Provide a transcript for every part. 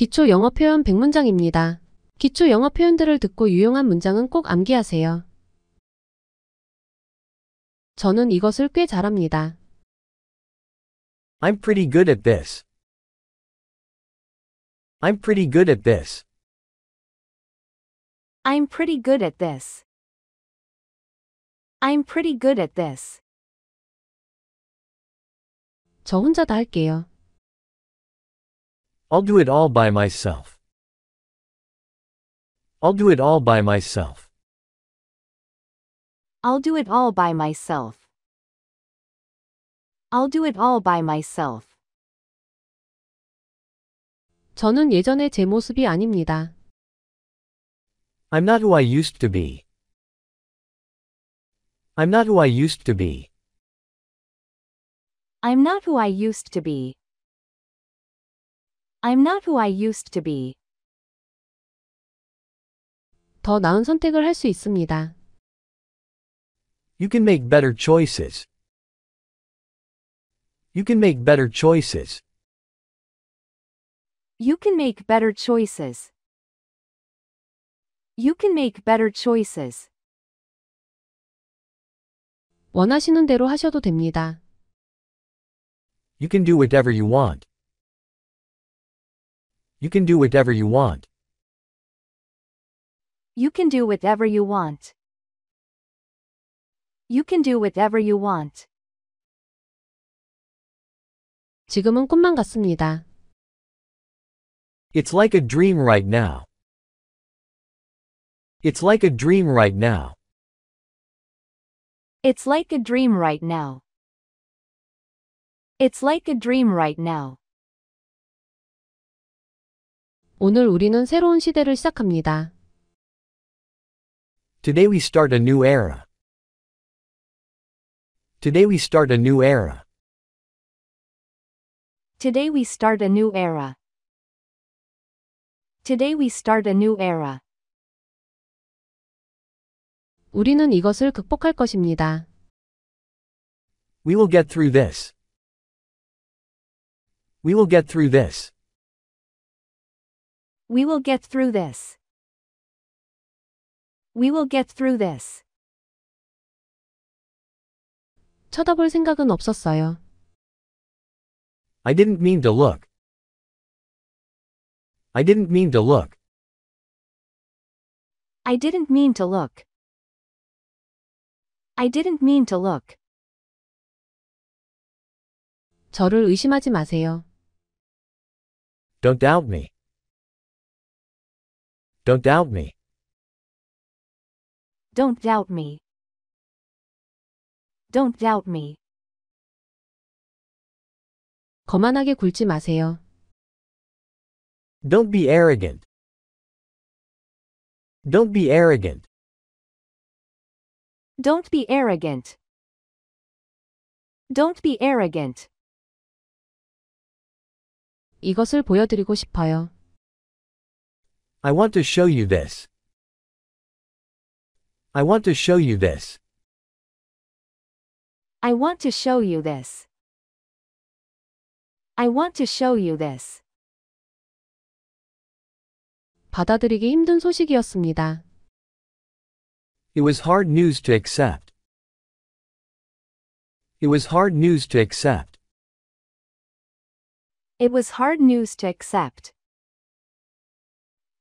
기초 영어 표현 100문장입니다. 기초 영어 표현들을 듣고 유용한 문장은 꼭 암기하세요. 저는 이것을 꽤 잘합니다. I'm pretty good at this. I'm pretty good at this. I'm pretty good at this. I'm pretty good at this. 저 혼자 다 할게요. I'll do it all by myself. I'll do it all by myself. I'll do it all by myself. I'll do it all by myself. 저는 예전의 제 모습이 아닙니다. I'm not who I used to be. I'm not who I used to be. I'm not who I used to be. I'm not who I used to be. 더 나은 선택을 있습니다. You can make better choices. You can make better choices. You can make better choices. You can make better choices. 원하시는 대로 하셔도 됩니다. You can do whatever you want. You can do whatever you want. You can do whatever you want. You can do whatever you want. 지금은 꿈만 같습니다. It's like a dream right now. It's like a dream right now. It's like a dream right now. It's like a dream right now. 오늘 우리는 새로운 시대를 시작합니다. Today we start a new era. Today we start a new era. Today we start a new era. Today we start a new era. 우리는 이것을 극복할 것입니다. We will get through this. We will get through this. We will get through this. We will get through this. 쳐다볼 생각은 없었어요. I didn't mean to look. I didn't mean to look. I didn't mean to look. I didn't mean to look. 저를 의심하지 마세요. Don't doubt me. Don't doubt me. Don't doubt me. Don't doubt me. 거만하게 굴지 마세요. Don't be arrogant. Don't be arrogant. Don't be arrogant. Don't be arrogant. 이것을 보여드리고 싶어요. I want to show you this. I want to show you this. I want to show you this. I want to show you this. 받아들이기 힘든 소식이었습니다. It was hard news to accept. It was hard news to accept. It was hard news to accept.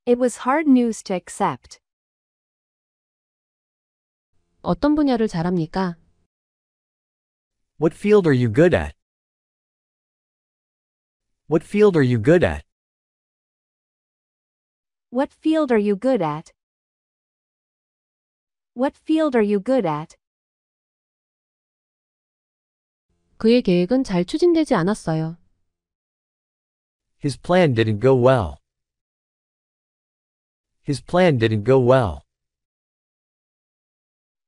It was hard news to accept. 어떤 분야를 잘합니까? What field are you good at? What field are you good at? What field are you good at? What field are you good at? 그의 계획은 잘 추진되지 않았어요. His plan didn't go well. His plan didn't go well.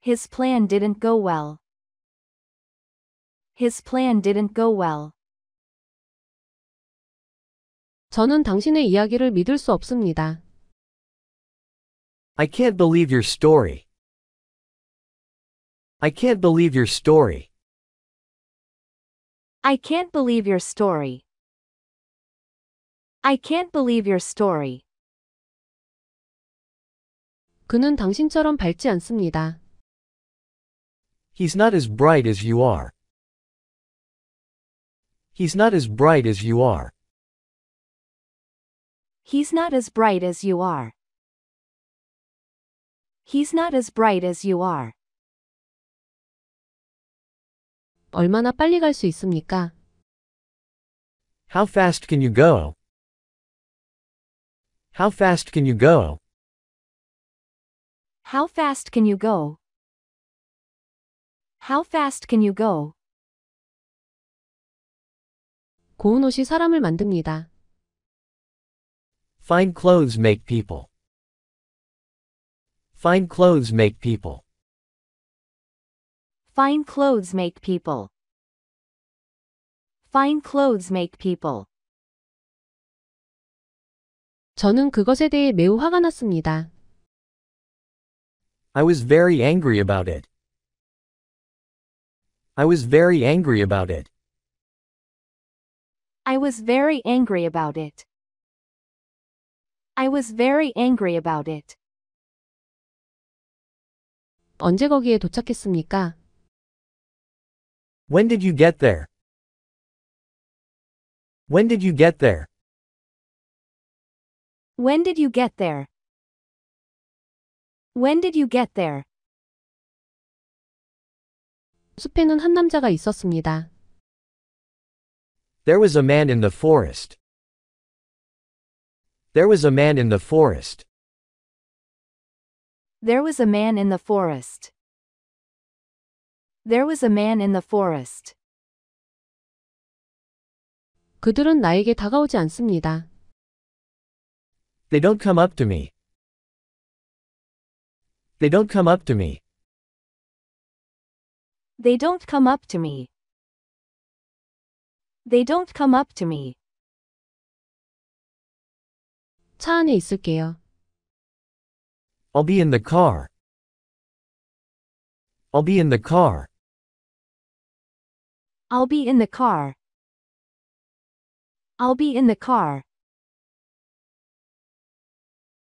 His plan didn't go well. His plan didn't go well. 저는 당신의 이야기를 믿을 수 없습니다. I can't believe your story. I can't believe your story. I can't believe your story. I can't believe your story. 그는 당신처럼 밝지 않습니다. He's not as bright as you are. He's not as bright as you are. He's not as bright as you are. He's not as bright as you are. 얼마나 빨리 갈 있습니까? How fast can you go? How fast can you go? How fast can you go? How fast can you go? 고운 옷이 사람을 만듭니다. Fine clothes make people. Fine clothes make people. Fine clothes make people. Fine clothes make people. 저는 그것에 대해 매우 화가 났습니다. I was very angry about it. I was very angry about it. I was very angry about it. I was very angry about it. 언제 거기에 도착했습니까? When did you get there? When did you get there? When did you get there? When did you get there? 숲에는 한 남자가 있었습니다. There was a man in the forest. There was a man in the forest. There was a man in the forest. There was a man in the forest. 그들은 나에게 다가오지 않습니다. They don't come up to me. They don't come up to me. They don't come up to me. They don't come up to me. 차 안에 있을게요. I'll be in the car. I'll be in the car. I'll be in the car. I'll be in the car.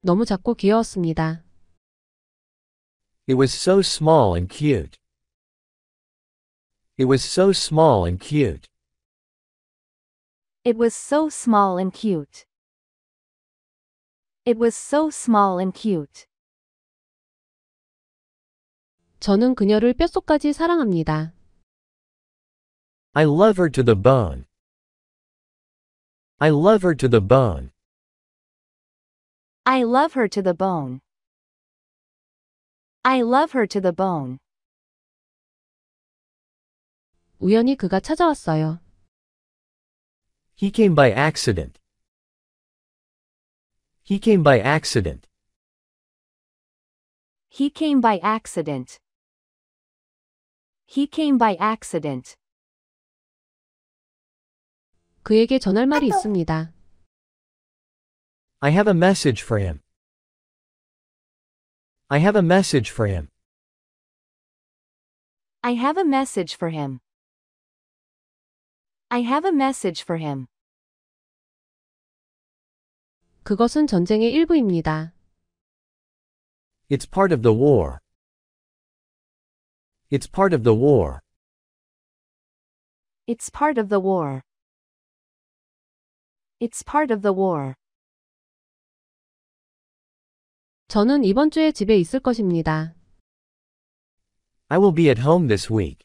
너무 작고 귀여웠습니다. It was so small and cute. It was so small and cute. It was so small and cute. It was so small and cute. 저는 그녀를 뼛속까지 사랑합니다. I love her to the bone. I love her to the bone. I love her to the bone. I love her to the bone. 우연히 그가 찾아왔어요. He came by accident. He came by accident. He came by accident. He came by accident. 그에게 전할 말이 있습니다. I have a message for him. I have a message for him. I have a message for him. I have a message for him. 그것은 전쟁의 일부입니다. It's part of the war. It's part of the war. It's part of the war. It's part of the war. 저는 이번 주에 집에 있을 것입니다. I will be at home this week.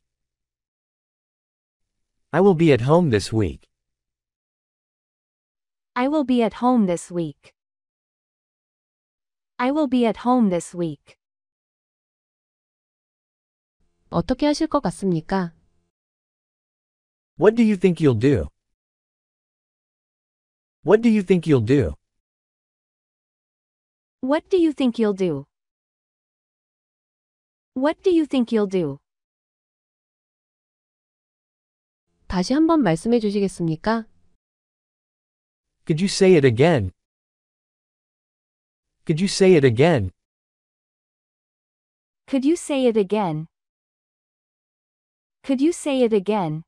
I will be at home this week. I will be at home this week. I will be at home this week. 어떻게 하실 것 같습니까? What do you think you'll do? What do you think you'll do? What do you think you'll do? What do you think you'll do? 다시 한번 말씀해 주시겠습니까? Could you say it again? Could you say it again? Could you say it again? Could you say it again?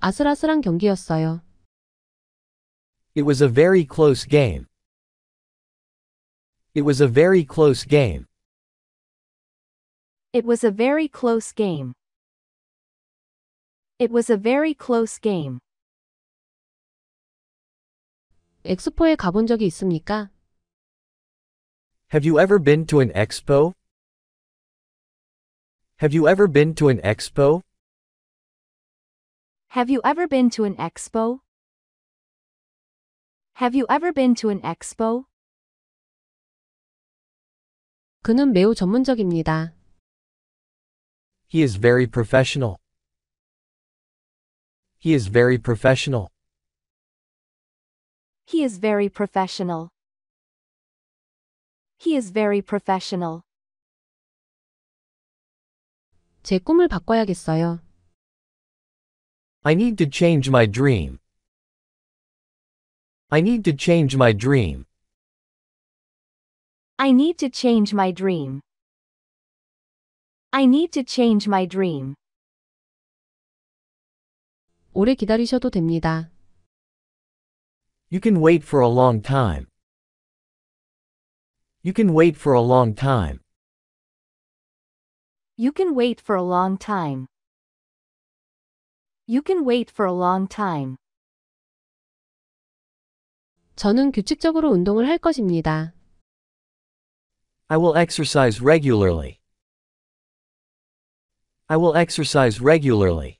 아슬아슬한 경기였어요. It was a very close game. It was a very close game. It was a very close game. It was a very close game. 엑스포에 가본 적이 있습니까? Have you ever been to an expo? Have you ever been to an expo? Have you ever been to an expo? Have you ever been to an expo? 그는 매우 전문적입니다. He is very professional. He is very professional. He is very professional. He is very professional. 제 꿈을 바꿔야겠어요. I need to change my dream. I need to change my dream. I need to change my dream. I need to change my dream. 오래 기다리셔도 됩니다. You can wait for a long time. You can wait for a long time. You can wait for a long time. You can wait for a long time. 저는 규칙적으로 운동을 할 것입니다. I will exercise regularly. I will exercise regularly.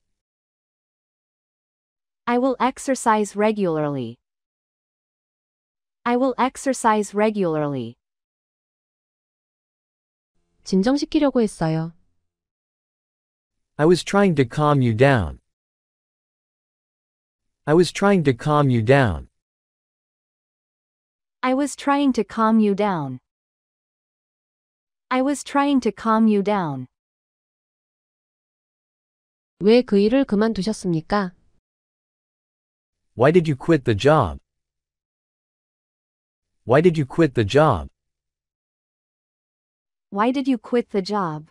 I will exercise regularly. I will exercise regularly. 진정시키려고 했어요. I was trying to calm you down. I was trying to calm you down. I was trying to calm you down. I was trying to calm you down. 왜 일을 그만두셨습니까? Why did you quit the job? Why did you quit the job? Why did you quit the job?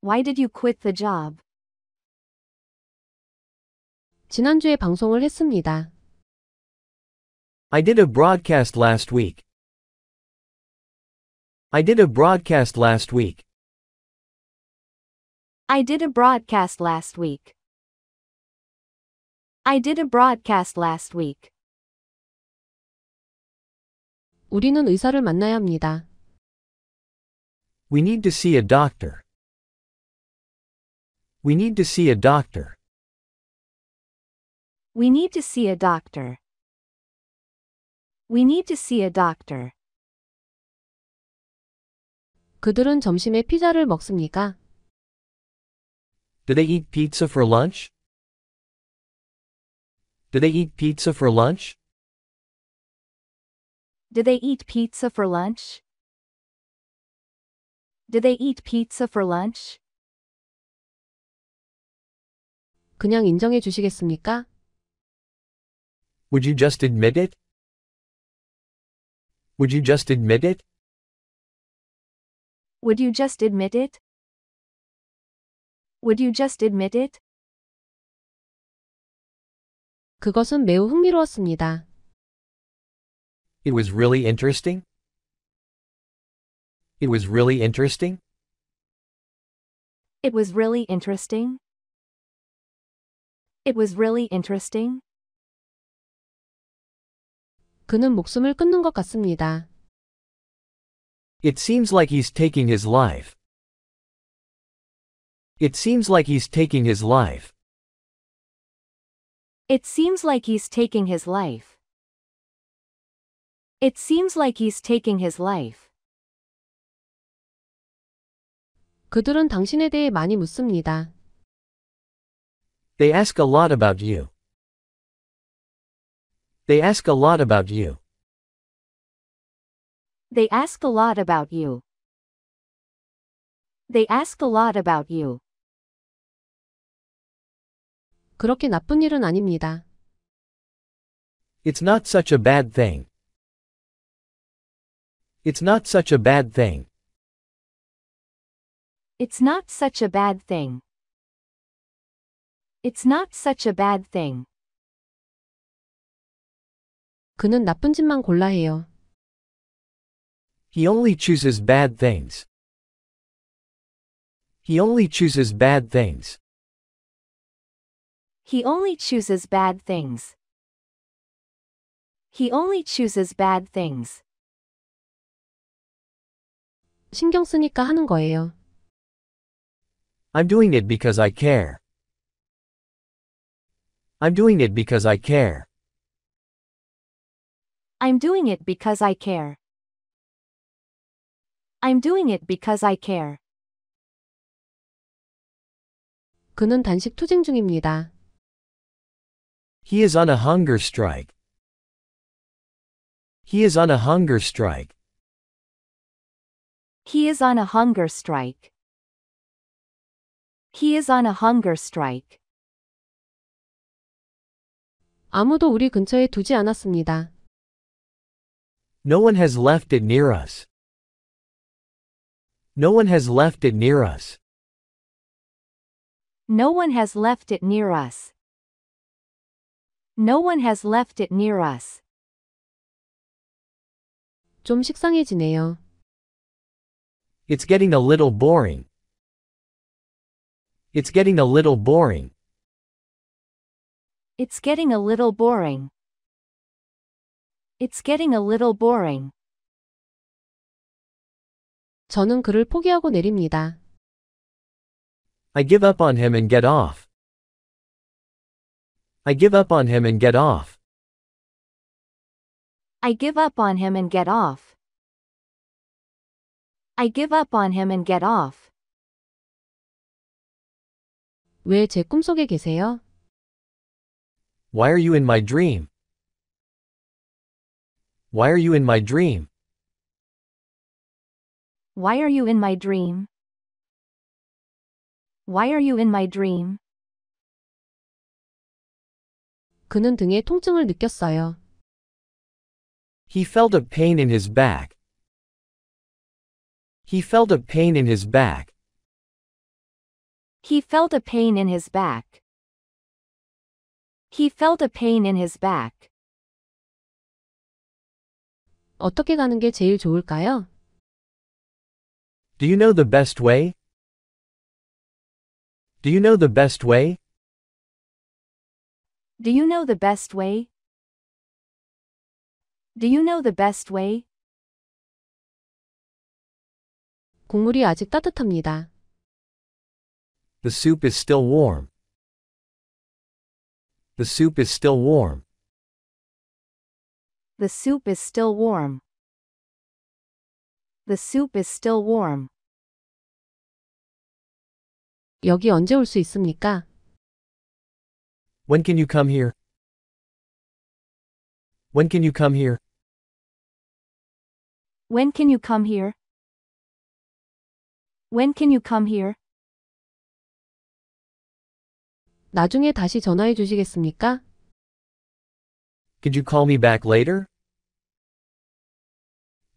Why did you quit the job? 지난주에 방송을 했습니다. I did a broadcast last week. I did a broadcast last week. I did a broadcast last week. I did a broadcast last week. 우리는 의사를 만나야 합니다. We need to see a doctor. We need to see a doctor. We need to see a doctor. We need to see a doctor. 그들은 점심에 피자를 먹습니까? Do they eat pizza for lunch? Do they eat pizza for lunch? Do they eat pizza for lunch? Do they eat pizza for lunch? 그냥 인정해 주시겠습니까? Would you just admit it? Would you just admit it? Would you just admit it? Would you just admit it? 그것은 매우 흥미로웠습니다. It was really interesting. It was really interesting. It was really interesting. It was really interesting. 그는 목숨을 끊는 것 같습니다. It seems like he's taking his life. It seems like he's taking his life. It seems like he's taking his life. It seems like he's taking his life. 그들은 당신에 대해 많이 묻습니다. They ask a lot about you. They ask a lot about you. They ask a lot about you. They ask a lot about you. 그렇게 나쁜 일은 아닙니다. It's not such a bad thing. It's not such a bad thing. It's not such a bad thing. It's not such a bad thing. 그는 나쁜 짓만 골라 해요. He only chooses bad things. He only chooses bad things. He only chooses bad things. He only chooses bad things. 신경 쓰니까 하는 거예요. I'm doing it because I care. I'm doing it because I care. I'm doing it because I care. I'm doing it because I care. 그는 단식 투쟁 중입니다. He is on a hunger strike. He is on a hunger strike. He is on a hunger strike. He is on a hunger strike. 아무도 우리 근처에 두지 않았습니다. No one has left it near us. No one has left it near us. No one has left it near us. No one has left it near us. 좀 식상해지네요. It's getting a little boring. It's getting a little boring. It's getting a little boring. It's getting a little boring. 저는 그를 포기하고 내립니다. I give up on him and get off. I give up on him and get off. I give up on him and get off. I give up on him and get off. 꿈속에 계세요? Why are you in my dream? Why are you in my dream? Why are you in my dream? Why are you in my dream? 그는 등에 통증을 느꼈어요. He felt a pain in his back. He felt a pain in his back. He felt a pain in his back. He felt a pain in his back. 어떻게 가는 게 제일 좋을까요? Do you know the best way? Do you know the best way? Do you know the best way? Do you know the best way? 국물이 아직 따뜻합니다. The soup is still warm. The soup is still warm. The soup is still warm. The soup is still warm. 여기 언제 있습니까? When can you come here? When can you come here? When can you come here? When can you come here? 나중에 다시 전화해 주시겠습니까? Could you call me back later?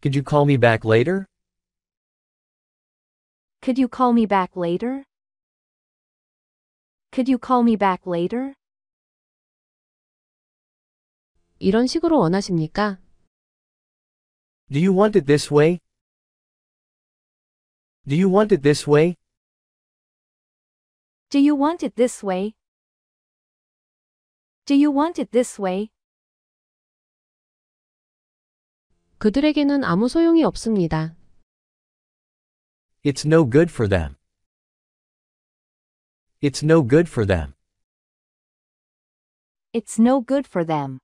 Could you call me back later? Could you call me back later? Could you call me back later? 이런 식으로 원하십니까? Do you want it this way? Do you want it this way? Do you want it this way? Do you want it this way? 그들에게는 아무 소용이 없습니다. It's no good for them. It's no good for them. It's no good for them.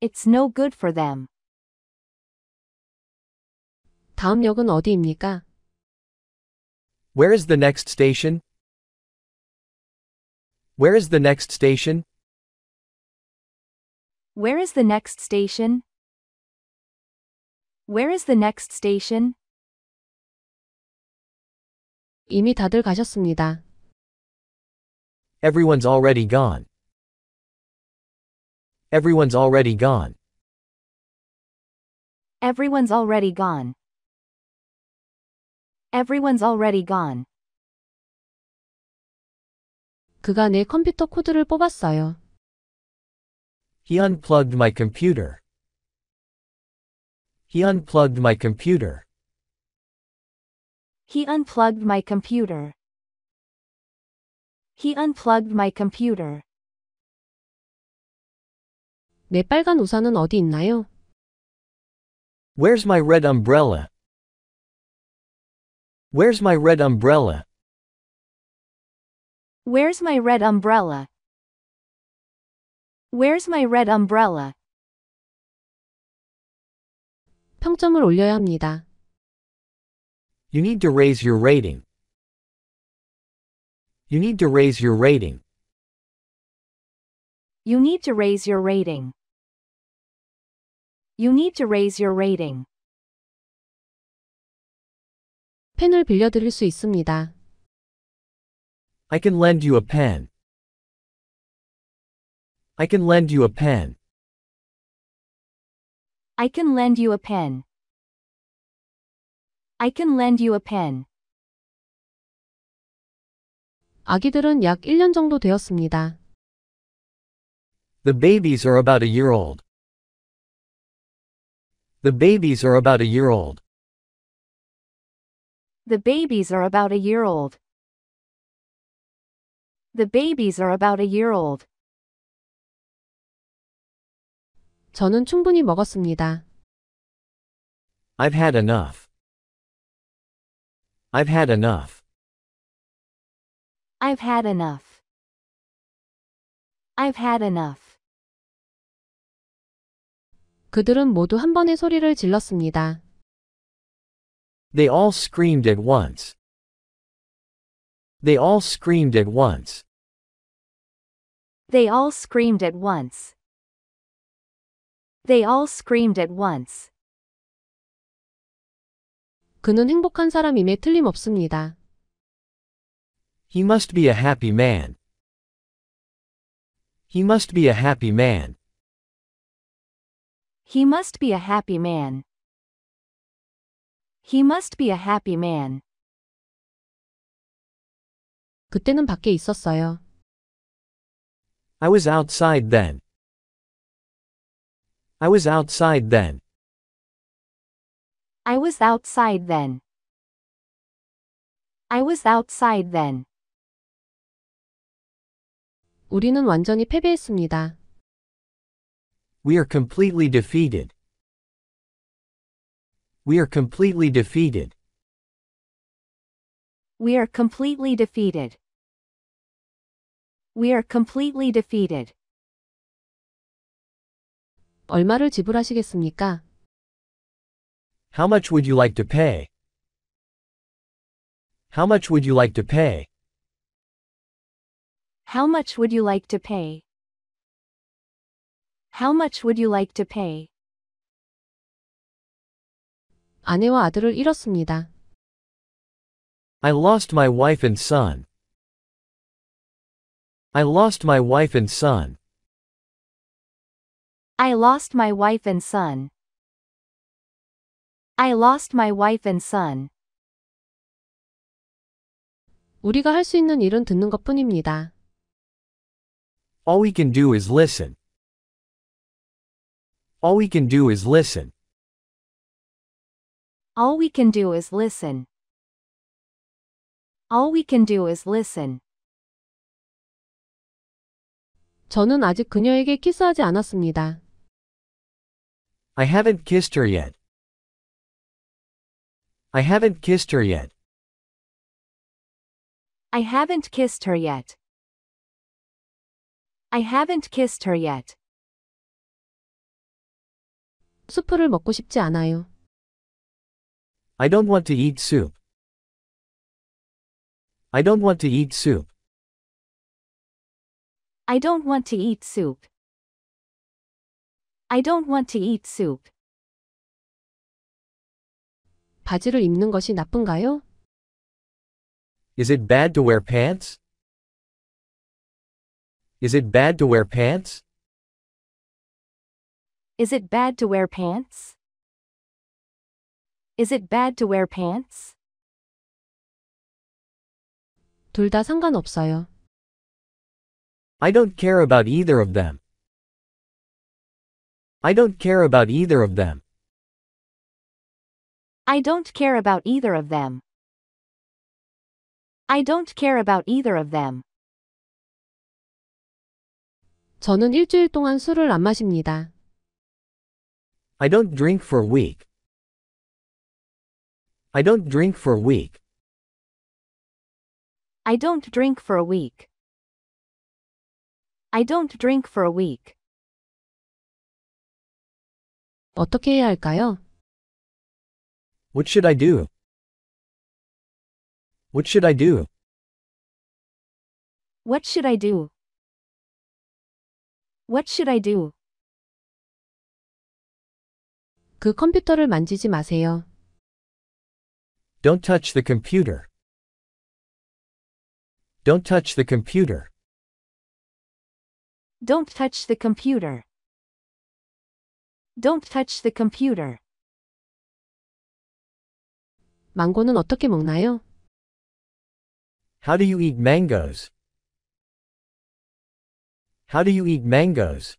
It's no good for them. 다음 역은 어디입니까? Where is the next station? Where is the next station? Where is the next station? Where is the next station? 이미 다들 가셨습니다. Everyone's already gone. Everyone's already gone. Everyone's already gone. Everyone's already gone. 그가 내 컴퓨터 코드를 뽑았어요. He unplugged my computer. He unplugged my computer. He unplugged my computer. He unplugged my computer. 내 빨간 우산은 어디 있나요? Where's my red umbrella? Where's my red umbrella? Where's my red umbrella? Where's my red umbrella? 평점을 올려야 합니다. You need to raise your rating. You need to raise your rating. You need to raise your rating. You need to raise your rating. 펜을 빌려드릴 수 있습니다. I can lend you a pen. I can lend you a pen. I can lend you a pen. I can lend you a pen. 아기들은 약 1년 정도 되었습니다. The babies are about a year old. The babies are about a year old. The babies are about a year old. The babies are about a year old. 저는 충분히 먹었습니다. I've had enough. I've had enough. I've had enough. I've had enough. 그들은 모두 한 번에 소리를 질렀습니다. They all screamed at once. They all screamed at once. They all screamed at once. They all screamed at once. 그는 행복한 사람임에 틀림없습니다. He must be a happy man. He must be a happy man. He must be a happy man. He must be a happy man. 그때는 밖에 있었어요. I was outside then. I was outside then. I was outside then. I was outside then. 우리는 완전히 패배했습니다. We are completely defeated. We are completely defeated. We are completely defeated. We are completely defeated. 얼마를 지불하시겠습니까? How much would you like to pay? How much would you like to pay? How much would you like to pay? How much would you like to pay? 아내와 아들을 잃었습니다. I lost my wife and son. I lost my wife and son. I lost my wife and son. I lost my wife and son. 우리가 있는 일은 듣는 것뿐입니다. All we can do is listen. All we can do is listen. All we can do is listen. All we can do is listen. 저는 아직 그녀에게 키스하지 않았습니다. I haven't kissed her yet. I haven't kissed her yet. I haven't kissed her yet. I haven't kissed her yet. 수프를 먹고 싶지 않아요. I don't want to eat soup. I don't want to eat soup. I don't want to eat soup. I don't want to eat soup. 바지를 입는 것이 나쁜가요? Is it bad to wear pants? Is it bad to wear pants? Is it bad to wear pants? Is it bad to wear pants? 상관없어요. I don't care about either of them. I don't care about either of them. I don't care about either of them. I don't care about either of them. 저는 일주일 동안 술을 안 마십니다. I don't drink for a week. I don't drink for a week. I don't drink for a week. I don't drink for a week. 어떻게 해야 할까요? What should I do? What should I do? What should I do? What should I do? 그 컴퓨터를 만지지 마세요. Don't touch the computer. Don't touch the computer. Don't touch the computer. Don't touch the computer. 망고는 어떻게 먹나요? How do you eat mangoes? How do you eat mangoes?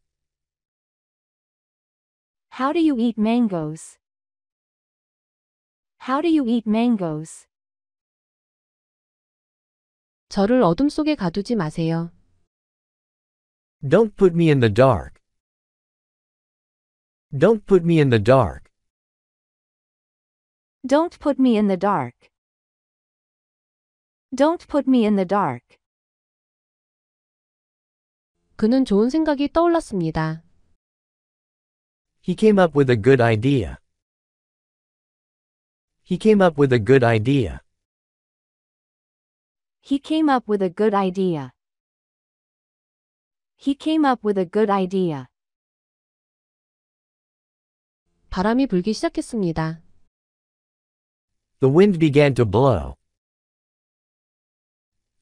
How do you eat mangoes? How do you eat mangoes? 저를 어둠 속에 가두지 마세요. Don't put me in the dark. Don't put me in the dark. Don't put me in the dark. Don't put me in the dark. 그는 좋은 생각이 떠올랐습니다. He came up with a good idea. He came up with a good idea. He came up with a good idea. He came up with a good idea. 바람이 불기 시작했습니다. The wind began to blow.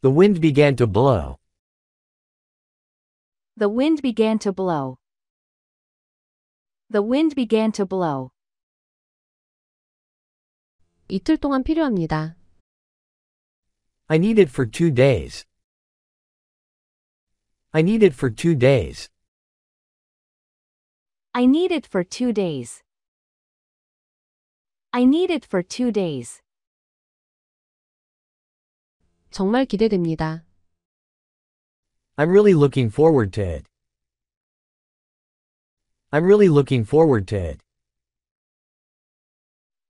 The wind began to blow. The wind began to blow. The wind began to blow. 이틀 동안 필요합니다. I need it for two days. I need it for two days. I need it for two days. I need it for two days. 정말 기대됩니다. I'm really looking forward to it. I'm really looking forward to it.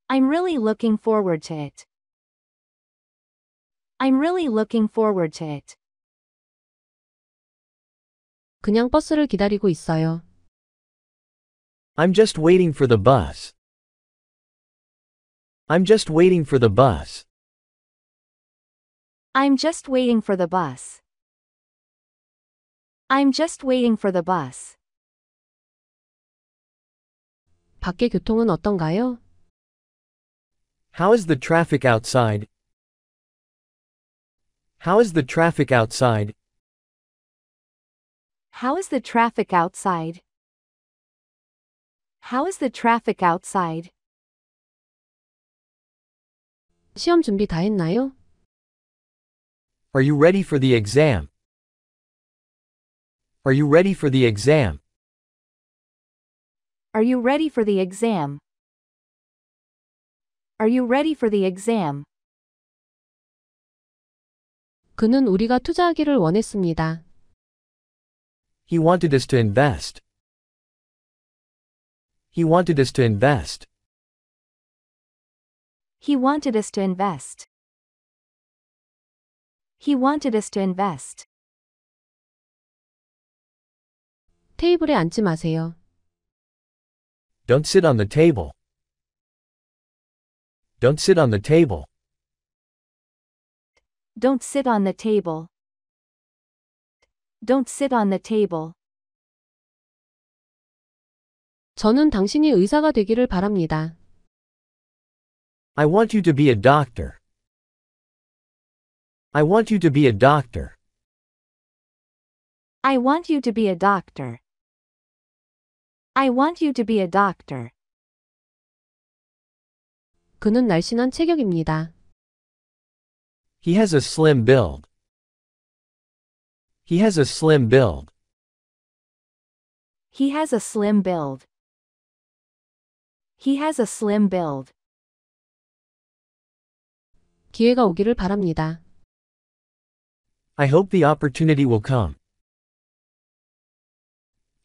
I'm really looking forward to it. I'm really looking forward to it. 그냥 버스를 기다리고 있어요. I'm just waiting for the bus. I'm just waiting for the bus. I'm just waiting for the bus. I'm just waiting for the bus. 밖에 교통은 어떤가요? How is the traffic outside? How is the traffic outside? How is the traffic outside? How is the traffic outside? 시험 준비 다 했나요? Are you ready for the exam? Are you ready for the exam? Are you ready for the exam? Are you ready for the exam? 그는 우리가 투자하기를 원했습니다. He wanted us to invest. He wanted us to invest. He wanted us to invest. He wanted us to invest. 테이블에 앉지 마세요. Don't sit on the table. Don't sit on the table. Don't sit on the table. Don't sit on the table. 저는 당신이 의사가 되기를 바랍니다. I want you to be a doctor. I want you to be a doctor. I want you to be a doctor. I want you to be a doctor. 그는 날씬한 체격입니다. He has a slim build. He has a slim build. He has a slim build. He has a slim build. 기회가 오기를 바랍니다. I hope the opportunity will come.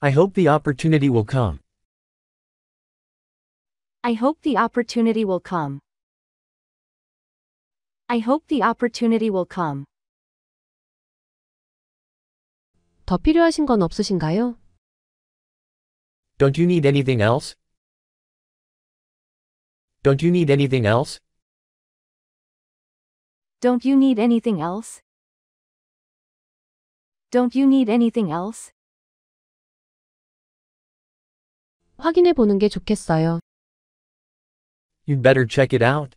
I hope the opportunity will come. I hope the opportunity will come. I hope the opportunity will come. 더 필요하신 건 없으신가요? Don't you need anything else? Don't you need anything else? Don't you need anything else? Don't you need anything else? 확인해 보는 게 좋겠어요. You'd better check it out.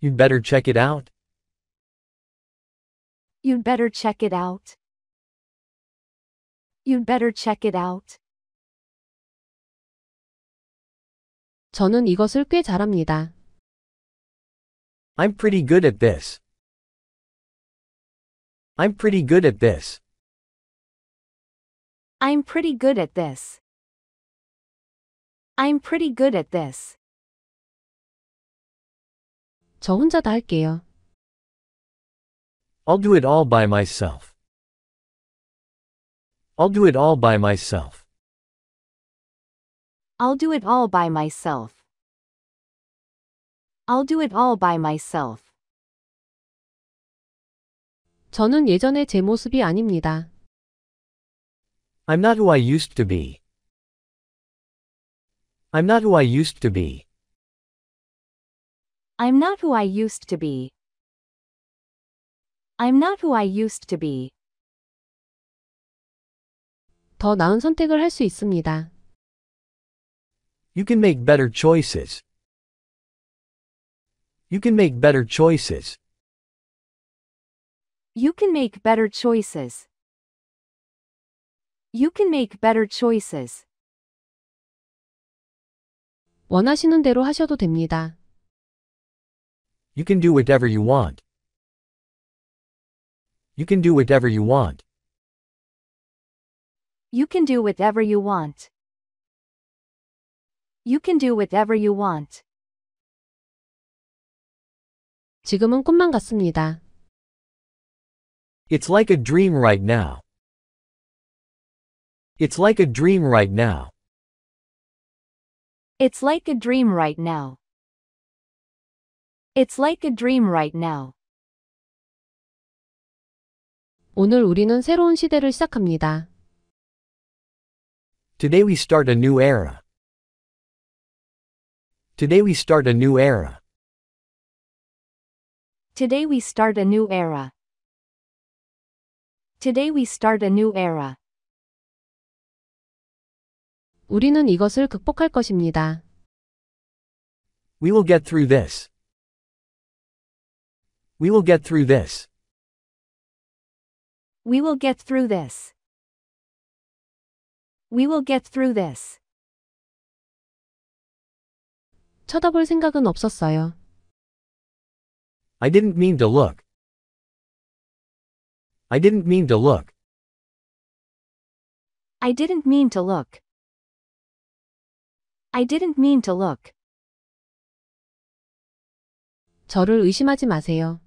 You'd better check it out. You'd better check it out. You'd better check it out. 저는 이것을 꽤 잘합니다. I'm pretty good at this. I'm pretty good at this. I'm pretty good at this. I'm pretty good at this. 저 혼자 다 할게요. I'll do it all by myself. I'll do it all by myself. I'll do it all by myself. I'll do it all by myself. 저는 예전의 제 모습이 아닙니다. I'm not who I used to be. I'm not who I used to be. I'm not who I used to be. I'm not who I used to be. 더 나은 선택을 You can make better choices. You can make better choices. You can make better choices. You can make better choices. 원하시는 대로 하셔도 됩니다. You can do whatever you want. You can do whatever you want. You can do whatever you want. You can do whatever you want. 지금은 꿈만 같습니다. It's like a dream right now. It's like a dream right now. It's like a dream right now. It's like a dream right now. 오늘 우리는 새로운 시대를 시작합니다. Today we start a new era. Today we start a new era. Today we start a new era. Today we start a new era. 우리는 이것을 극복할 것입니다. We will get through this. We will get through this. We will get through this. We will get through this. 쳐다볼 생각은 없었어요. I didn't mean to look. I didn't mean to look. I didn't mean to look. I didn't mean to look. 저를 의심하지 마세요.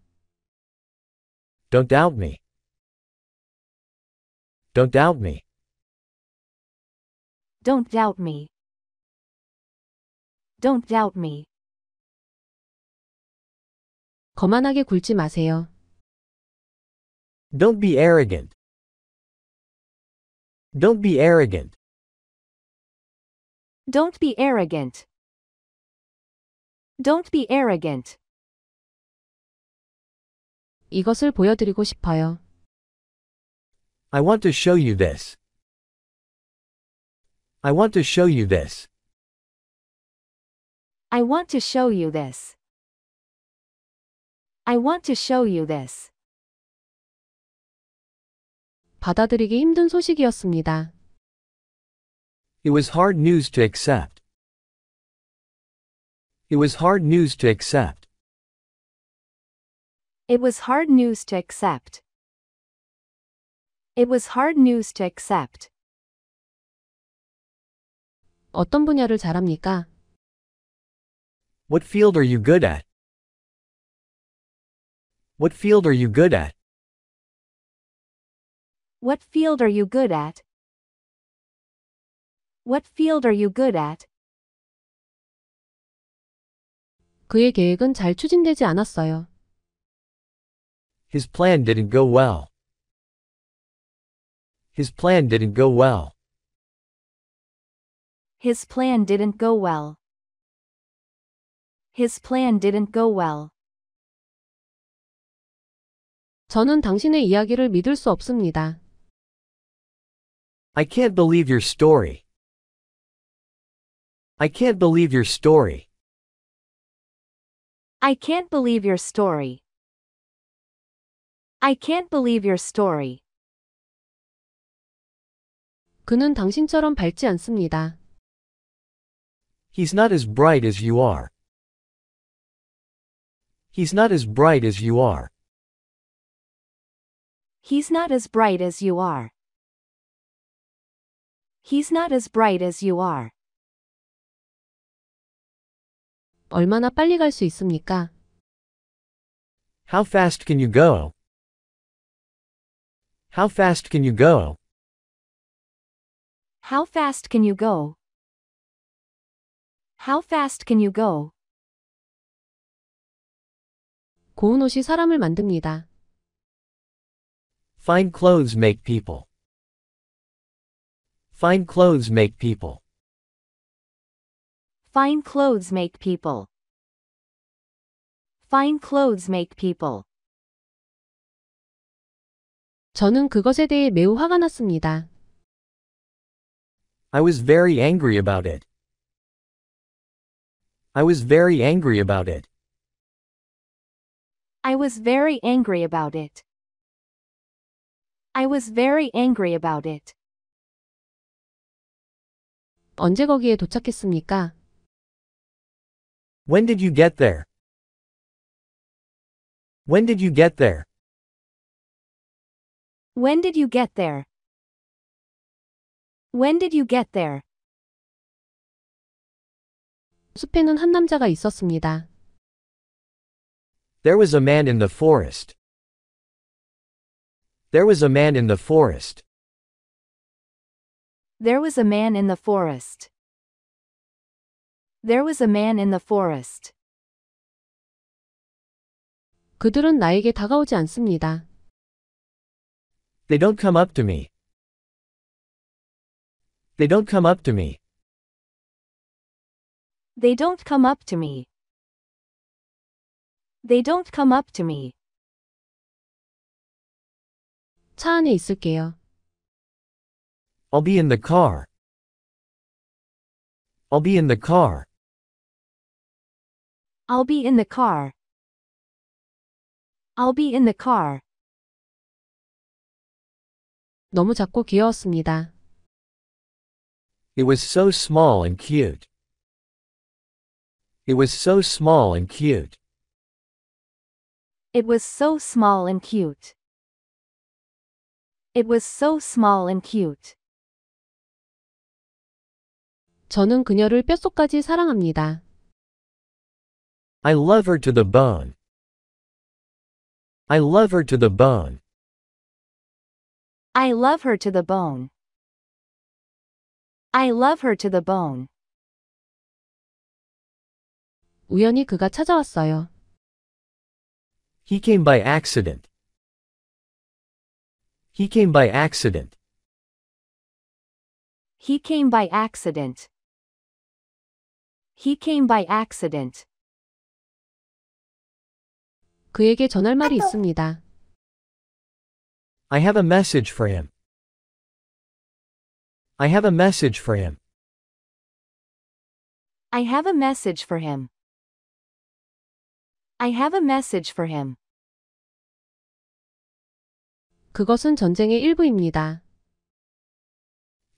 Don't doubt me. Don't doubt me. Don't doubt me. Don't doubt me. 거만하게 굴지 마세요. Don't be arrogant. Don't be arrogant. Don't be arrogant. Don't be arrogant. 이것을 보여드리고 싶어요. I want to show you this. I want to show you this. I want to show you this. I want to show you this. 받아들이기 힘든 소식이었습니다. It was hard news to accept. It was hard news to accept. It was hard news to accept. It was hard news to accept. 어떤 분야를 잘합니까? What field are you good at? What field are you good at? What field are you good at? What field are you good at? 그의 계획은 잘 추진되지 않았어요. His plan didn't go well. His plan didn't go well. His plan didn't go well. His plan didn't go well. 저는 당신의 이야기를 믿을 수 없습니다. I can't believe your story. I can't believe your story. I can't believe your story. I can't believe your story. 그는 당신처럼 밝지 않습니다. He's not as bright as you are. He's not as bright as you are. He's not as bright as you are. He's not as bright as you are. 얼마나 빨리 갈 있습니까? How fast can you go? How fast can you go? How fast can you go? How fast can you go? 고운 옷이 사람을 만듭니다. Fine clothes make people. Fine clothes make people. Fine clothes make people. Fine clothes make people. 저는 그것에 대해 매우 화가 났습니다. I was very angry about it. I was very angry about it. I was very angry about it. I was very angry about it. 언제 거기에 도착했습니까? When did you get there? When did you get there? When did you get there? When did you get there? 숲에는 한 남자가 있었습니다. There was a man in the forest. There was a man in the forest. There was a man in the forest. There was a man in the forest. 그들은 나에게 다가오지 않습니다. They don't come up to me. They don't come up to me. They don't come up to me. They don't come up to me. 차 안에 있을게요. I'll be in the car. I'll be in the car. I'll be in the car. I'll be in the car. 너무 작고 귀여웠습니다. It was so small and cute. It was so small and cute. It was so small and cute. It was so small and cute. 저는 그녀를 뼛속까지 사랑합니다. I love her to the bone. I love her to the bone. I love her to the bone. I love her to the bone. 우연히 그가 찾아왔어요. He came by accident. He came by accident. He came by accident. He came by accident. 그에게 전할 말이 있습니다. I have a message for him. I have a message for him. I have a message for him. I have a message for him. 그것은 전쟁의 일부입니다.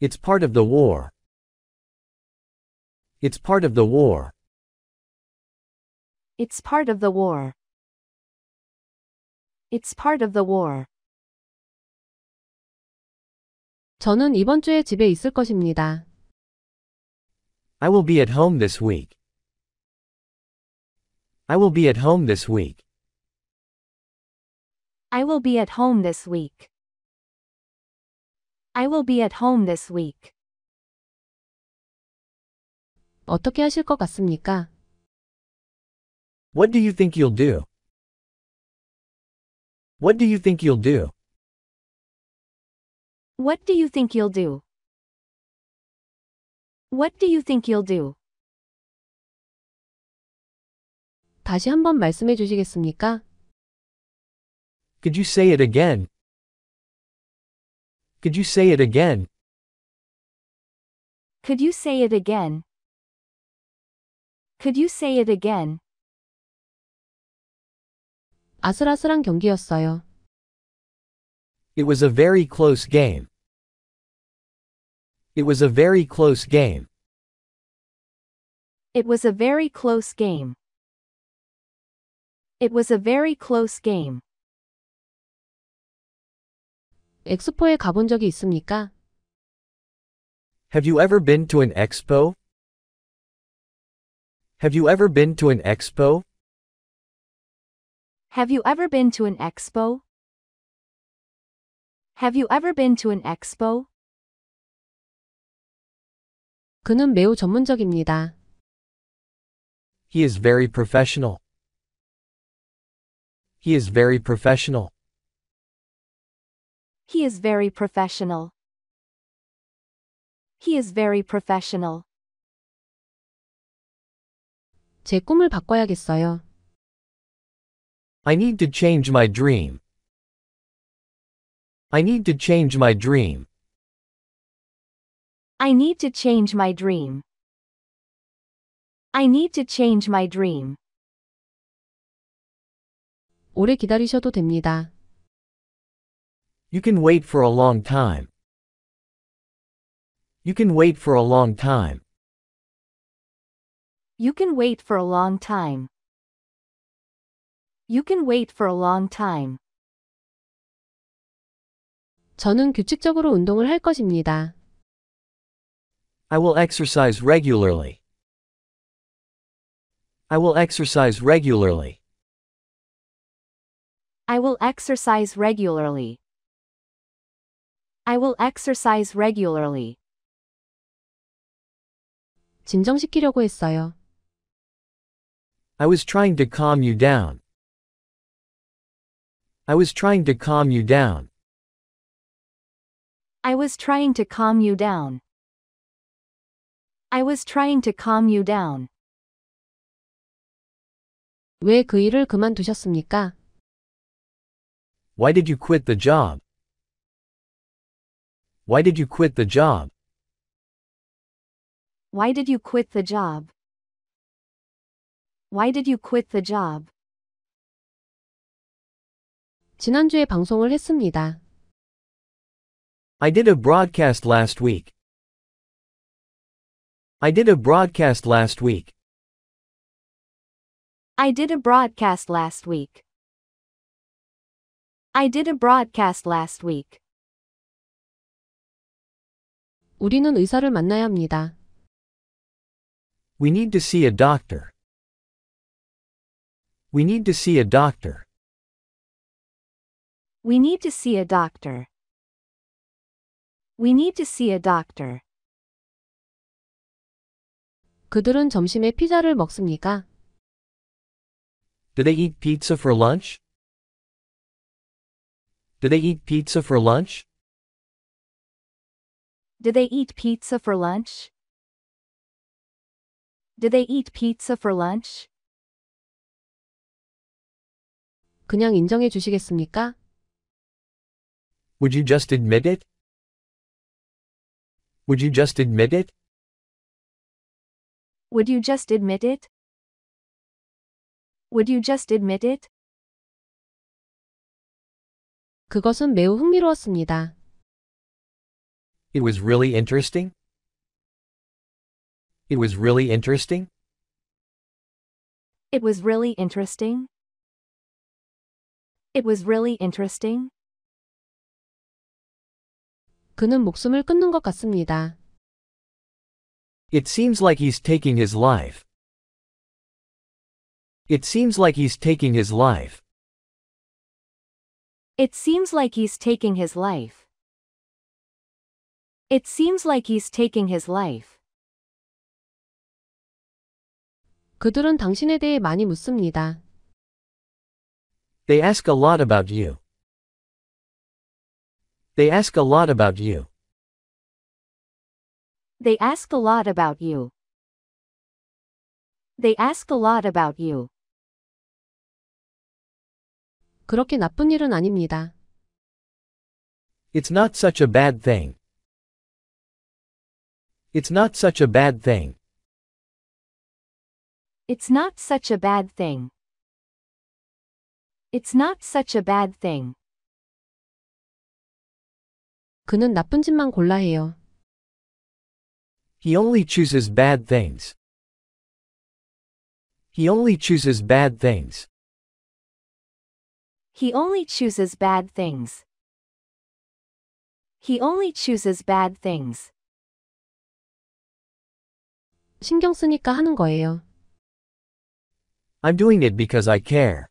It's part of the war. It's part of the war. It's part of the war. It's part of the war. 저는 이번 주에 집에 있을 것입니다. I will be at home this week. I will be at home this week. I will be at home this week. I will be at home this week. 어떻게 하실 것 같습니까? What do you think you'll do? What do you think you'll do? What do you think you'll do? What do you think you'll do? 다시 한번 말씀해 주시겠습니까? Could you say it again? Could you say it again? Could you say it again? Could you say it again? 아슬아슬한 경기였어요. It was a very close game. It was a very close game. It was a very close game. It was a very close game. 엑스포에 가본 적이 있습니까? Have you ever been to an expo? Have you ever been to an expo? Have you ever been to an expo? Have you ever been to an expo? 그는 매우 전문적입니다. He is very professional. He is very professional. He is very professional. He is very professional. 제 꿈을 바꿔야겠어요. I need to change my dream. I need to change my dream. I need to change my dream. I need to change my dream. 오래 기다리셔도 됩니다. You can wait for a long time. You can wait for a long time. You can wait for a long time. You can wait for a long time. 저는 규칙적으로 운동을 할 것입니다. I will exercise regularly. I will exercise regularly. I will exercise regularly. I will exercise regularly. 진정시키려고 했어요. I was trying to calm you down. I was trying to calm you down. I was trying to calm you down. I was trying to calm you down. 일을 그만두셨습니까? Why did you quit the job? Why did you quit the job? Why did you quit the job? Why did you quit the job? 지난주에 방송을 했습니다. I did a broadcast last week. I did a broadcast last week. I did a broadcast last week. I did a broadcast last week. 우리는 의사를 만나야 합니다. We need to see a doctor. We need to see a doctor. We need to see a doctor. We need to see a doctor. 그들은 점심에 피자를 먹습니까? Do they eat pizza for lunch? Do they eat pizza for lunch? Do they eat pizza for lunch? Do they eat pizza for lunch? 그냥 인정해 주시겠습니까? Would you just admit it? Would you just admit it? Would you just admit it? Would you just admit it? 그것은 매우 흥미로웠습니다. It was really interesting. It was really interesting. It was really interesting. It was really interesting. 그는 목숨을 끊는 것 같습니다. It seems like he's taking his life. It seems like he's taking his life. It seems like he's taking his life. It seems like he's taking his life. 그들은 당신에 대해 많이 묻습니다. They ask a lot about you. They ask a lot about you. They ask a lot about you. They ask a lot about you. 그렇게 나쁜 일은 아닙니다. It's not such a bad thing. It's not such a bad thing. It's not such a bad thing. It's not such a bad thing. 그는 나쁜 짓만 골라 해요. He only chooses bad things. He only chooses bad things. He only chooses bad things. He only chooses bad things. 신경 쓰니까 하는 거예요. I'm doing it because I care.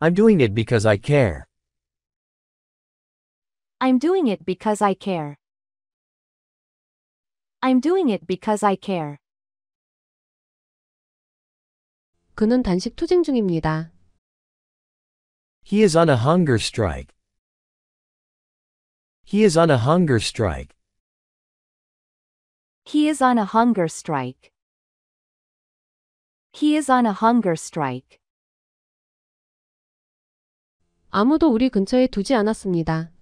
I'm doing it because I care. I'm doing it because I care. I'm doing it because I care. 그는 단식 투쟁 중입니다. He is on a hunger strike. He is on a hunger strike. He is on a hunger strike. He is on a hunger strike. 아무도 우리 근처에 두지 않았습니다.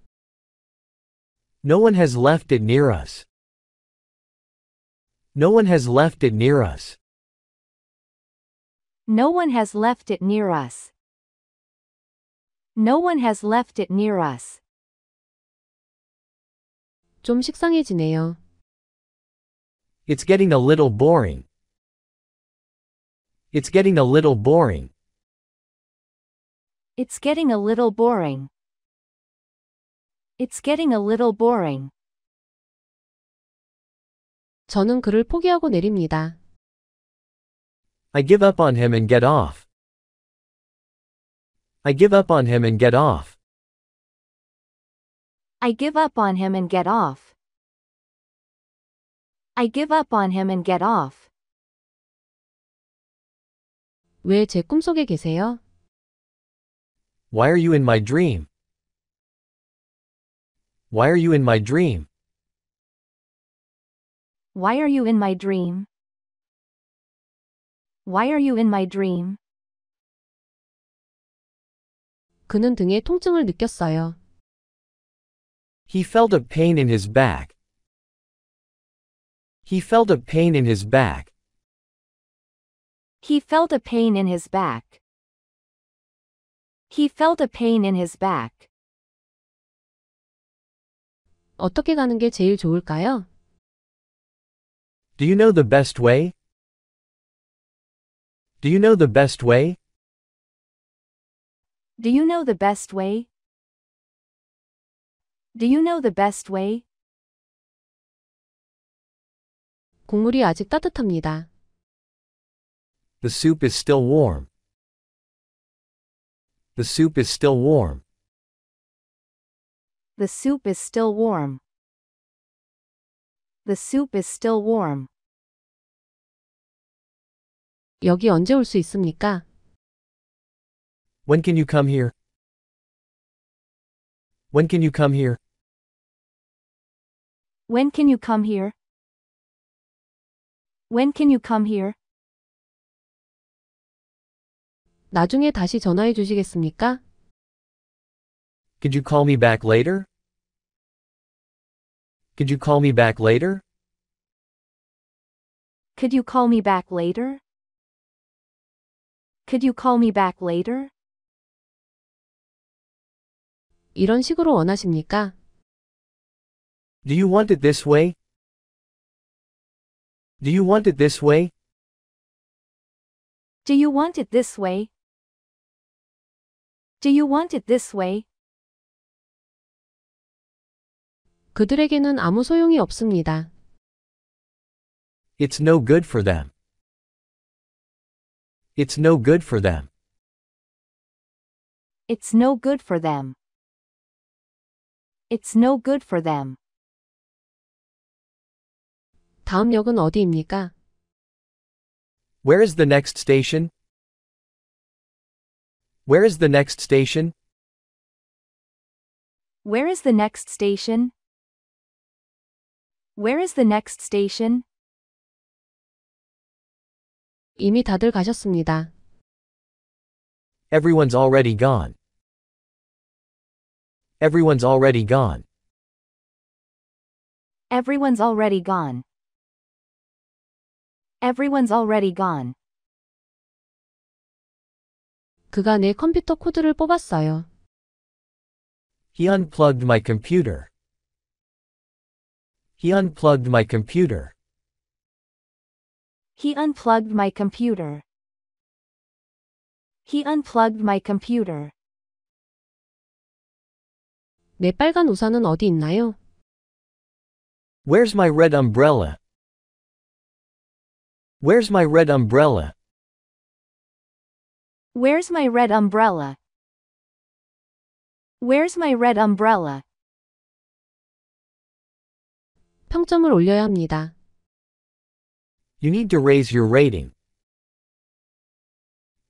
No one has left it near us. No one has left it near us. No one has left it near us. No one has left it near us. 좀 식상해지네요. It's getting a little boring. It's getting a little boring. It's getting a little boring. It's getting a little boring. 저는 그를 포기하고 내립니다. I give up on him and get off. I give up on him and get off. I give up on him and get off. I give up on him and get off. 꿈속에 계세요? Why are you in my dream? Why are you in my dream? Why are you in my dream? Why are you in my dream? 그는 등에 통증을 느꼈어요. He felt a pain in his back. He felt a pain in his back. He felt a pain in his back. He felt a pain in his back. 어떻게 가는 게 제일 좋을까요? Do you know the best way? Do you know the best way? Do you know the best way? Do you know the best way? 국물이 아직 따뜻합니다. The soup is still warm. The soup is still warm. The soup is still warm. The soup is still warm. 여기 언제 올 있습니까? When can you come here? When can you come here? When can you come here? When can you come here? 나중에 다시 전화해 주시겠습니까? Could you call me back later? Could you call me back later? Could you call me back later? Could you call me back later? 이런 식으로 원하십니까? Do you want it this way? Do you want it this way? Do you want it this way? Do you want it this way? 그들에게는 아무 소용이 없습니다. It's no good for them. It's no good for them. It's no good for them. It's no good for them. 다음 역은 어디입니까? Where is the next station? Where is the next station? Where is the next station? Where is the next station? 이미 다들 가셨습니다. Everyone's already gone. Everyone's already gone. Everyone's already gone. Everyone's already gone. 그가 내 컴퓨터 코드를 뽑았어요. He unplugged my computer. He unplugged my computer. He unplugged my computer. He unplugged my computer. 내 빨간 우산은 어디 있나요? Where's my red umbrella? Where's my red umbrella? Where's my red umbrella? Where's my red umbrella? 평점을 올려야 합니다. You need to raise your rating.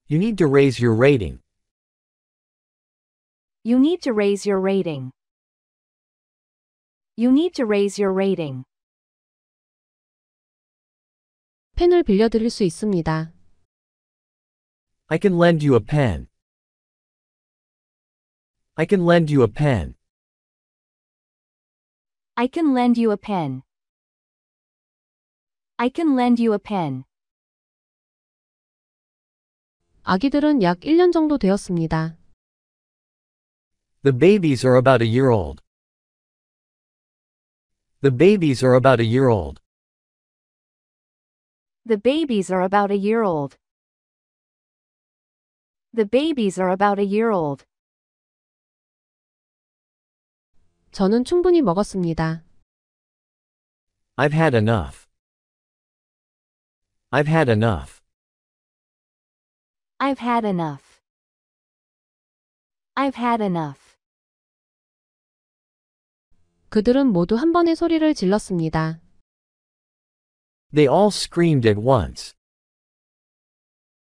You need to raise your rating. You need to raise your rating. You need to raise your rating. 펜을 빌려드릴 수 있습니다. I can lend you a pen. I can lend you a pen. I can lend you a pen. I can lend you a pen. 아기들은 약 1년 정도 되었습니다. The babies are about a year old. The babies are about a year old. The babies are about a year old. The babies are about a year old. 저는 충분히 먹었습니다. I've had enough. I've had enough. I've had enough. I've had enough. 그들은 모두 한 번의 소리를 질렀습니다. They all screamed at once.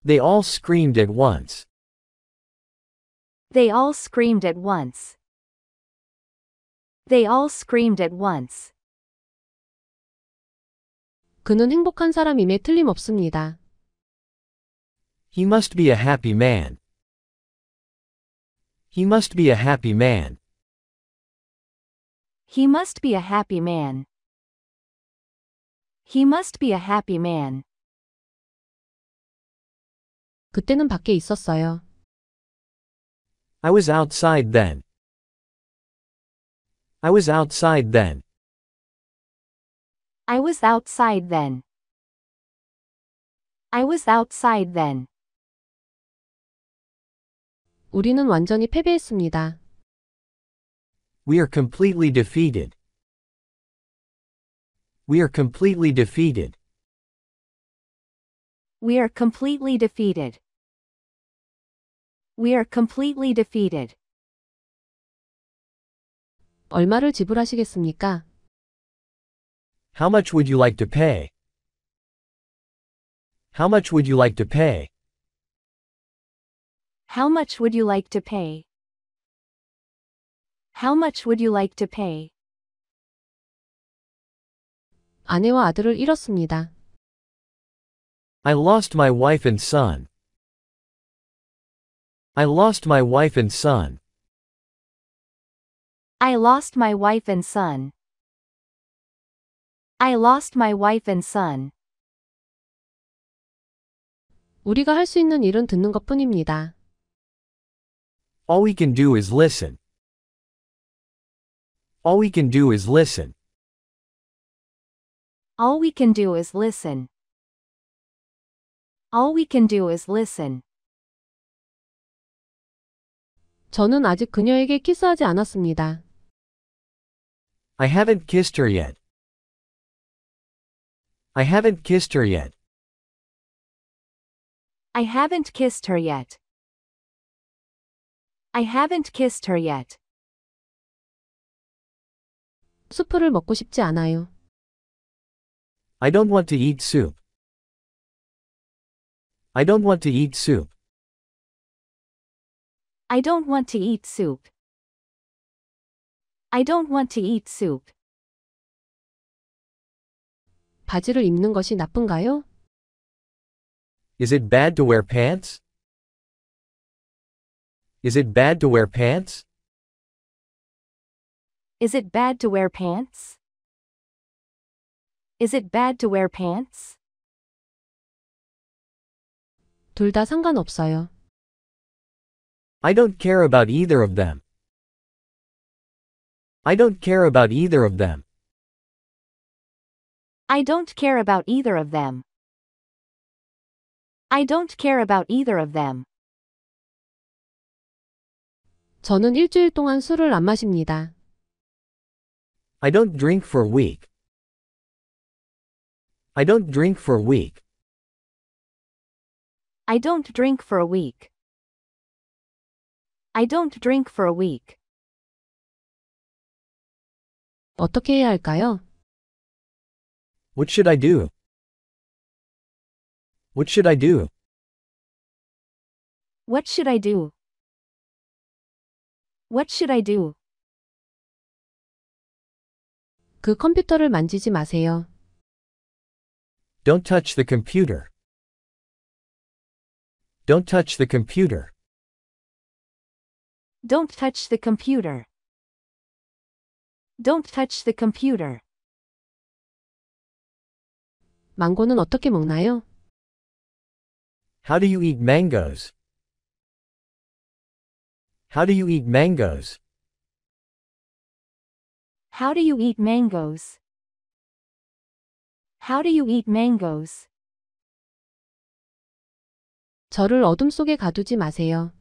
They all screamed at once. They all screamed at once. They all screamed at once. 그는 행복한 사람임에 틀림없습니다. He must be a happy man. He must be a happy man. He must be a happy man. He must be a happy man. 그때는 밖에 있었어요. I was outside then. I was outside then. I was outside then. I was outside then. 우리는 완전히 패배했습니다. We are completely defeated. We are completely defeated. We are completely defeated. We are completely defeated. 얼마를 지불하시겠습니까? How much would you like to pay? How much would you like to pay? How much would you like to pay? How much would you like to pay? 아내와 아들을 잃었습니다. I lost my wife and son. I lost my wife and son. I lost my wife and son. I lost my wife and son. 우리가 할 수 있는 일은 듣는 것뿐입니다. All we can do is listen. All we can do is listen. All we can do is listen. All we can do is listen. 저는 아직 그녀에게 키스하지 않았습니다. I haven't kissed her yet. I haven't kissed her yet. I haven't kissed her yet. I haven't kissed her yet. 수프를 먹고 싶지 않아요. I don't want to eat soup. I don't want to eat soup. I don't want to eat soup. I don't want to eat soup. 바지를 입는 것이 나쁜가요? Is it bad to wear pants? Is it bad to wear pants? Is it bad to wear pants? Is it bad to wear pants? 둘 상관없어요. I don't care about either of them. I don't care about either of them. I don't care about either of them. I don't care about either of them. 저는 일주일 동안 술을 안 마십니다. I don't drink for a week. I don't drink for a week. I don't drink for a week. I don't drink for a week. 어떻게 해야 할까요? What should I do? What should I do? What should I do? What should I do? 그 컴퓨터를 만지지 마세요. Don't touch the computer. Don't touch the computer. Don't touch the computer. Don't touch the computer. 망고는 어떻게 먹나요? How do you eat mangoes? How do you eat mangoes? How do you eat mangoes? How do you eat mangoes? 저를 어둠 속에 가두지 마세요.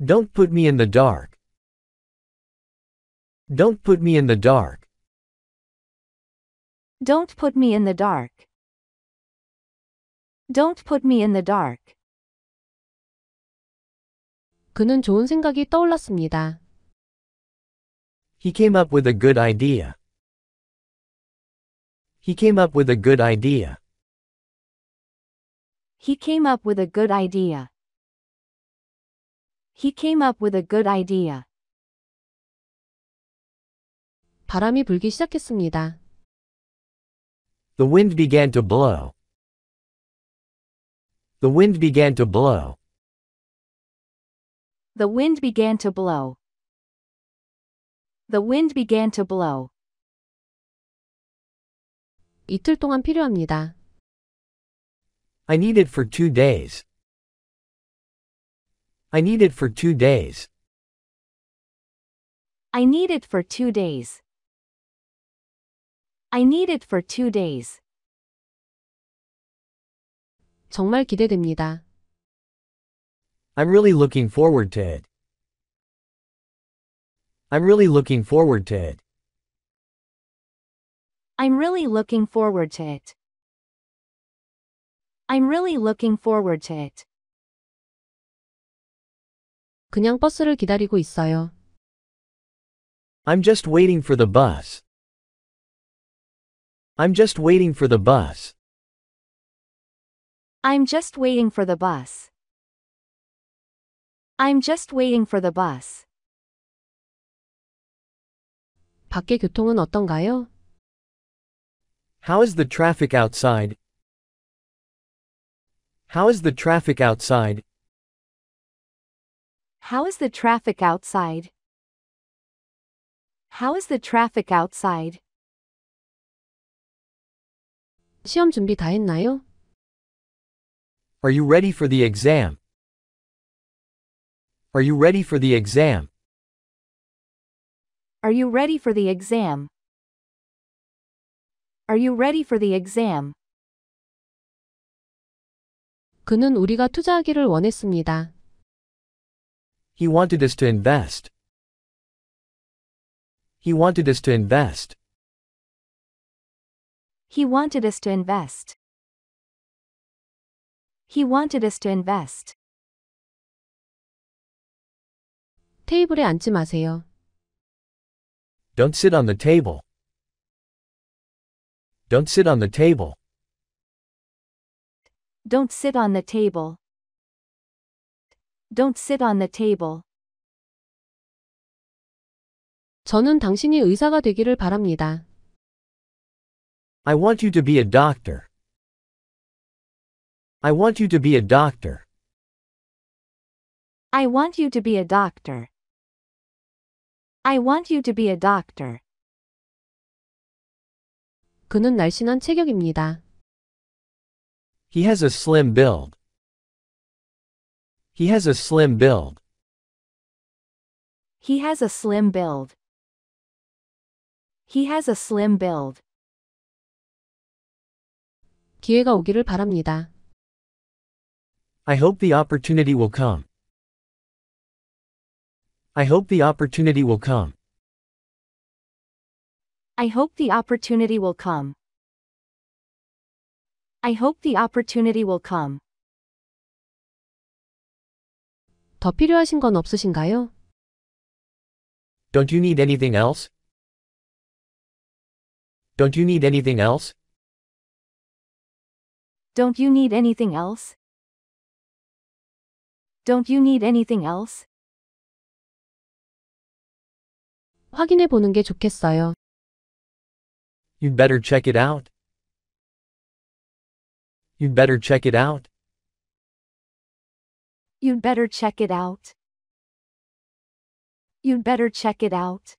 Don't put me in the dark. Don't put me in the dark. Don't put me in the dark. Don't put me in the dark. 그는 좋은 생각이 떠올랐습니다. He came up with a good idea. He came up with a good idea. He came up with a good idea. He came up with a good idea. 바람이 불기 시작했습니다. The wind began to blow. The wind began to blow. The wind began to blow. The wind began to blow. 이틀 동안 필요합니다. I need it for two days. I need it for two days. I need it for two days. I need it for two days. 정말 기대됩니다. I'm really looking forward to it. I'm really looking forward to it. I'm really looking forward to it. I'm really looking forward to it. 그냥 버스를 기다리고 있어요. I'm just waiting for the bus. I'm just waiting for the bus. I'm just waiting for the bus. I'm just waiting for the bus. 밖에 교통은 어떤가요? How is the traffic outside? How is the traffic outside? How is the traffic outside? How is the traffic outside? 시험 준비 다 했나요? Are you ready for the exam? Are you ready for the exam? Are you ready for the exam? Are you ready for the exam? 그는 우리가 투자하기를 원했습니다. He wanted us to invest. He wanted us to invest. He wanted us to invest. He wanted us to invest. 테이블에 앉지 마세요. Don't sit on the table. Don't sit on the table. Don't sit on the table. Don't sit on the table. 저는 당신이 의사가 되기를 바랍니다. I want you to be a doctor. I want you to be a doctor. I want you to be a doctor. I want you to be a doctor. 그는 날씬한 체격입니다. He has a slim build. He has a slim build. He has a slim build. He has a slim build. 기회가 오기를 바랍니다. I hope the opportunity will come. I hope the opportunity will come. I hope the opportunity will come. I hope the opportunity will come. 더 필요하신 건 없으신가요? Don't you need anything else? Don't you need anything else? Don't you need anything else? Don't you need anything else? 확인해 보는 게 좋겠어요. You'd better check it out. You'd better check it out. You'd better check it out. You'd better check it out.